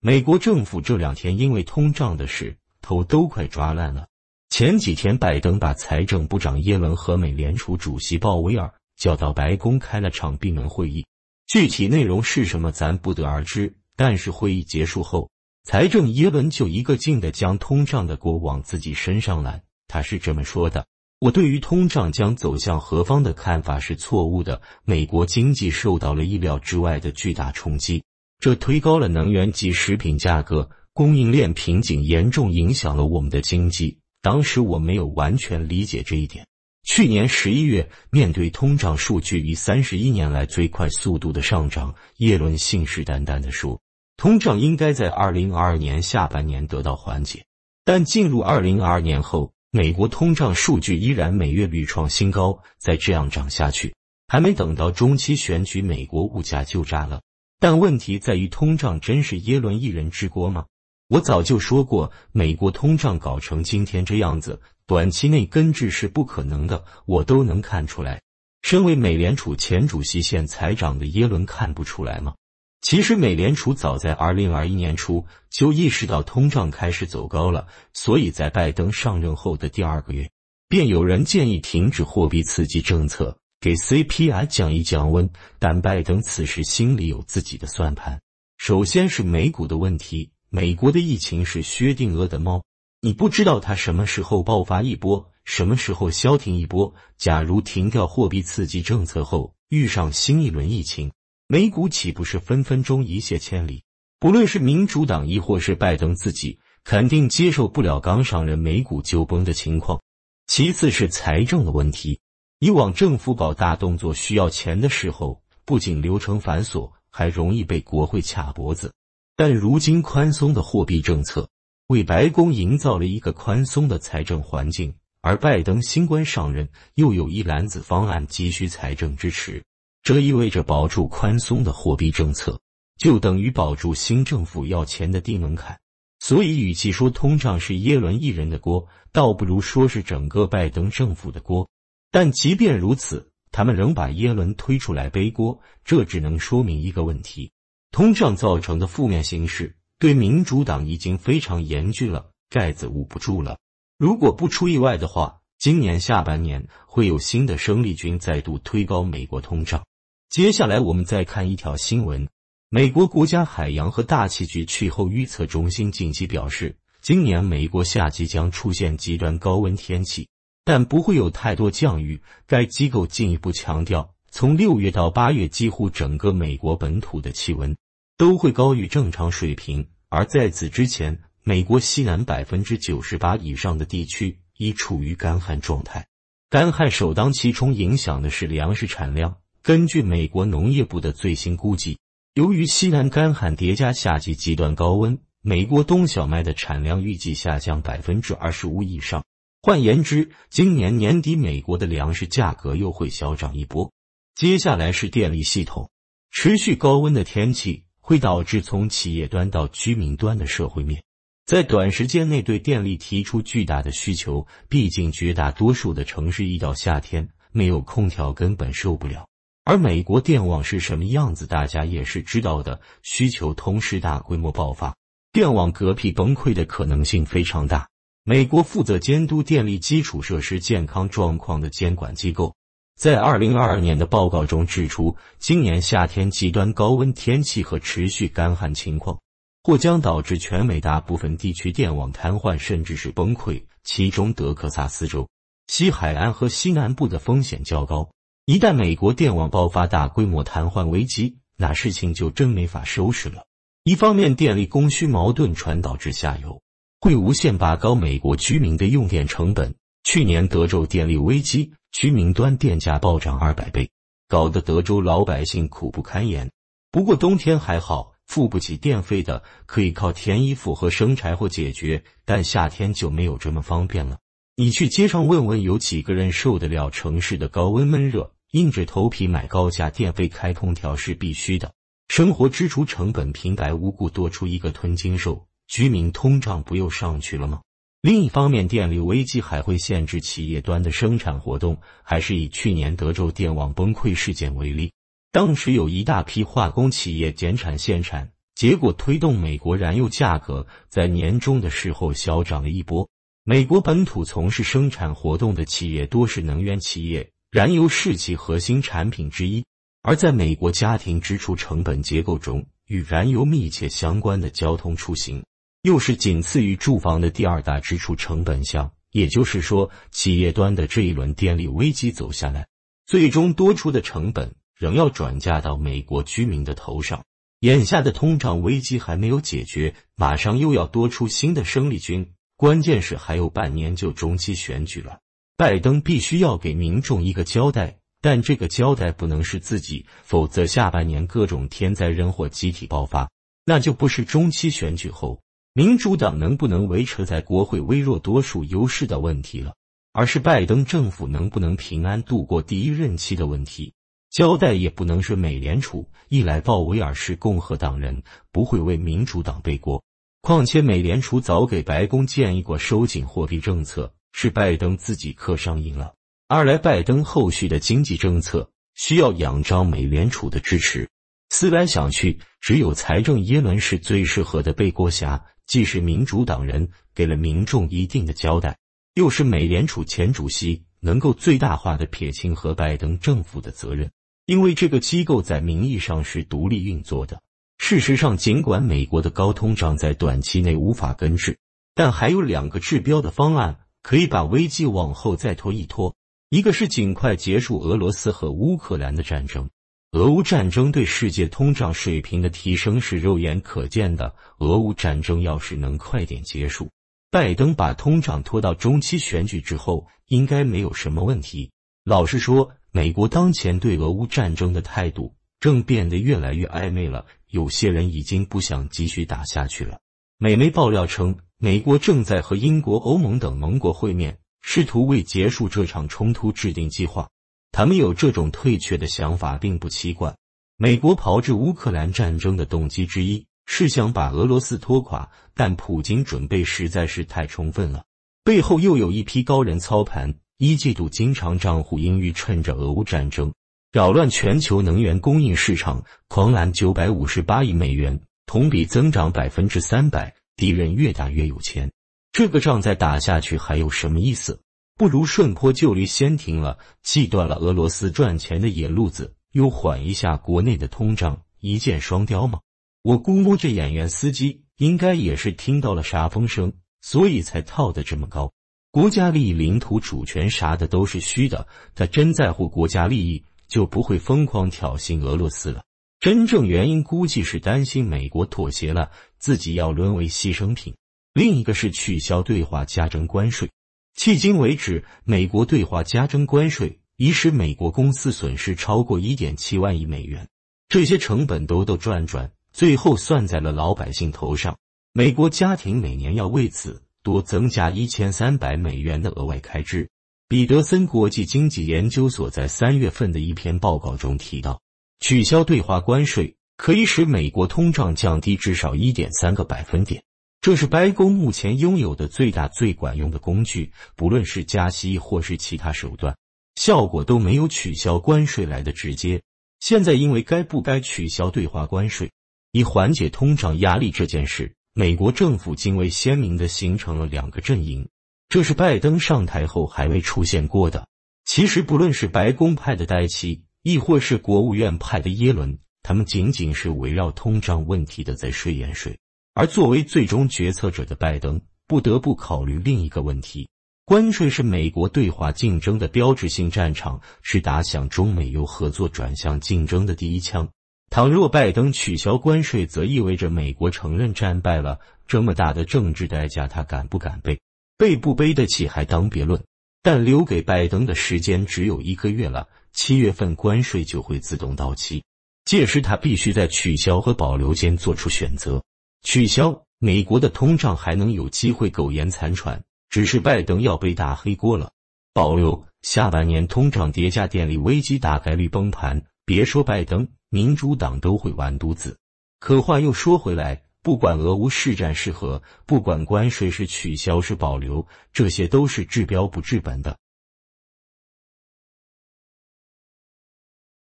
美国政府这两天因为通胀的事，头都快抓烂了。前几天，拜登把财政部长耶伦和美联储主席鲍威尔叫到白宫开了场闭门会议，具体内容是什么，咱不得而知。但是会议结束后，财政耶伦就一个劲的将通胀的锅往自己身上揽。他是这么说的：“我对于通胀将走向何方的看法是错误的。美国经济受到了意料之外的巨大冲击。”这推高了能源及食品价格，供应链瓶颈严重影响了我们的经济。当时我没有完全理解这一点。去年十一月，面对通胀数据以三十一年来最快速度的上涨，耶伦信誓旦旦的说，通胀应该在二零二二年下半年得到缓解。但进入二零二二年后，美国通胀数据依然每月屡创新高。再这样涨下去，还没等到中期选举，美国物价就炸了。但问题在于，通胀真是耶伦一人之锅吗？我早就说过，美国通胀搞成今天这样子，短期内根治是不可能的，我都能看出来。身为美联储前主席、现财长的耶伦看不出来吗？其实，美联储早在2021年初就意识到通胀开始走高了，所以在拜登上任后的第二个月，便有人建议停止货币刺激政策。给 CPI 降一降温，但拜登此时心里有自己的算盘。首先是美股的问题，美国的疫情是薛定谔的猫，你不知道它什么时候爆发一波，什么时候消停一波。假如停掉货币刺激政策后遇上新一轮疫情，美股岂不是分分钟一泻千里？不论是民主党亦或是拜登自己，肯定接受不了刚上任美股就崩的情况。其次是财政的问题。以往政府搞大动作需要钱的时候，不仅流程繁琐，还容易被国会卡脖子。但如今宽松的货币政策为白宫营造了一个宽松的财政环境，而拜登新官上任又有一篮子方案急需财政支持，这意味着保住宽松的货币政策就等于保住新政府要钱的低门槛。所以，与其说通胀是耶伦一人的锅，倒不如说是整个拜登政府的锅。但即便如此，他们仍把耶伦推出来背锅，这只能说明一个问题：通胀造成的负面形势对民主党已经非常严峻了，盖子捂不住了。如果不出意外的话，今年下半年会有新的生力军再度推高美国通胀。接下来我们再看一条新闻：美国国家海洋和大气局气候预测中心近期表示，今年美国夏季将出现极端高温天气。但不会有太多降雨。该机构进一步强调，从六月到八月，几乎整个美国本土的气温都会高于正常水平。而在此之前，美国西南百分之九十八以上的地区已处于干旱状态。干旱首当其冲影响的是粮食产量。根据美国农业部的最新估计，由于西南干旱叠加夏季极端高温，美国冬小麦的产量预计下降百分之二十五以上。换言之，今年年底美国的粮食价格又会小涨一波。接下来是电力系统，持续高温的天气会导致从企业端到居民端的社会面在短时间内对电力提出巨大的需求。毕竟，绝大多数的城市一到夏天没有空调根本受不了。而美国电网是什么样子，大家也是知道的。需求同时大规模爆发，电网隔屁崩溃的可能性非常大。美国负责监督电力基础设施健康状况的监管机构，在2022年的报告中指出，今年夏天极端高温天气和持续干旱情况，或将导致全美大部分地区电网瘫痪，甚至是崩溃。其中，德克萨斯州西海岸和西南部的风险较高。一旦美国电网爆发大规模瘫痪危机，那事情就真没法收拾了。一方面，电力供需矛盾传导至下游。会无限拔高美国居民的用电成本。去年德州电力危机，居民端电价暴涨二百倍，搞得德州老百姓苦不堪言。不过冬天还好，付不起电费的可以靠填衣服和生柴火解决，但夏天就没有这么方便了。你去街上问问，有几个人受得了城市的高温闷热？硬着头皮买高价电费开空调是必须的，生活支出成本平白无故多出一个吞金兽。居民通胀不又上去了吗？另一方面，电力危机还会限制企业端的生产活动。还是以去年德州电网崩溃事件为例，当时有一大批化工企业减产限产，结果推动美国燃油价格在年终的时候小涨了一波。美国本土从事生产活动的企业多是能源企业，燃油是其核心产品之一。而在美国家庭支出成本结构中，与燃油密切相关的交通出行。又是仅次于住房的第二大支出成本项，也就是说，企业端的这一轮电力危机走下来，最终多出的成本仍要转嫁到美国居民的头上。眼下的通胀危机还没有解决，马上又要多出新的生力军。关键是还有半年就中期选举了，拜登必须要给民众一个交代，但这个交代不能是自己，否则下半年各种天灾人祸集体爆发，那就不是中期选举后。民主党能不能维持在国会微弱多数优势的问题了，而是拜登政府能不能平安度过第一任期的问题。交代也不能是美联储，一来鲍威尔是共和党人，不会为民主党背锅；况且美联储早给白宫建议过收紧货币政策，是拜登自己刻上瘾了。二来，拜登后续的经济政策需要仰仗美联储的支持。思来想去，只有财政耶伦是最适合的背锅侠。既是民主党人给了民众一定的交代，又是美联储前主席能够最大化的撇清和拜登政府的责任，因为这个机构在名义上是独立运作的。事实上，尽管美国的高通胀在短期内无法根治，但还有两个治标的方案可以把危机往后再拖一拖，一个是尽快结束俄罗斯和乌克兰的战争。俄乌战争对世界通胀水平的提升是肉眼可见的。俄乌战争要是能快点结束，拜登把通胀拖到中期选举之后，应该没有什么问题。老实说，美国当前对俄乌战争的态度正变得越来越暧昧了。有些人已经不想继续打下去了。美媒爆料称，美国正在和英国、欧盟等盟国会面，试图为结束这场冲突制定计划。他们有这种退却的想法，并不奇怪。美国炮制乌克兰战争的动机之一是想把俄罗斯拖垮，但普京准备实在是太充分了，背后又有一批高人操盘。一季度经常账户盈余，趁着俄乌战争扰乱全球能源供应市场，狂揽九百五十八亿美元，同比增长百分之三百。敌人越打越有钱，这个仗再打下去还有什么意思？不如顺坡就驴，先停了，既断了俄罗斯赚钱的野路子，又缓一下国内的通胀，一箭双雕吗？我估摸这演员司机应该也是听到了啥风声，所以才套的这么高。国家利益、领土主权啥的都是虚的，他真在乎国家利益，就不会疯狂挑衅俄罗斯了。真正原因估计是担心美国妥协了，自己要沦为牺牲品。另一个是取消对华加征关税。迄今为止，美国对华加征关税已使美国公司损失超过1.7万亿美元。这些成本兜兜转转，最后算在了老百姓头上。美国家庭每年要为此多增加1300美元的额外开支。彼得森国际经济研究所在三月份的一篇报告中提到，取消对华关税可以使美国通胀降低至少1.3个百分点。这是白宫目前拥有的最大、最管用的工具，不论是加息或是其他手段，效果都没有取消关税来的直接。现在，因为该不该取消对华关税以缓解通胀压力这件事，美国政府竟为鲜明地形成了两个阵营，这是拜登上台后还未出现过的。其实，不论是白宫派的戴奇，亦或是国务院派的耶伦，他们仅仅是围绕通胀问题的在睡眼睡。而作为最终决策者的拜登，不得不考虑另一个问题：关税是美国对华竞争的标志性战场，是打响中美由合作转向竞争的第一枪。倘若拜登取消关税，则意味着美国承认战败了。这么大的政治代价，他敢不敢背？背不背得起还当别论。但留给拜登的时间只有一个月了，七月份关税就会自动到期，届时他必须在取消和保留间做出选择。取消美国的通胀还能有机会苟延残喘，只是拜登要背大黑锅了。保留下半年通胀叠加电力危机，大概率崩盘。别说拜登，民主党都会完犊子。可话又说回来，不管俄乌是战是和，不管关税是取消是保留，这些都是治标不治本的。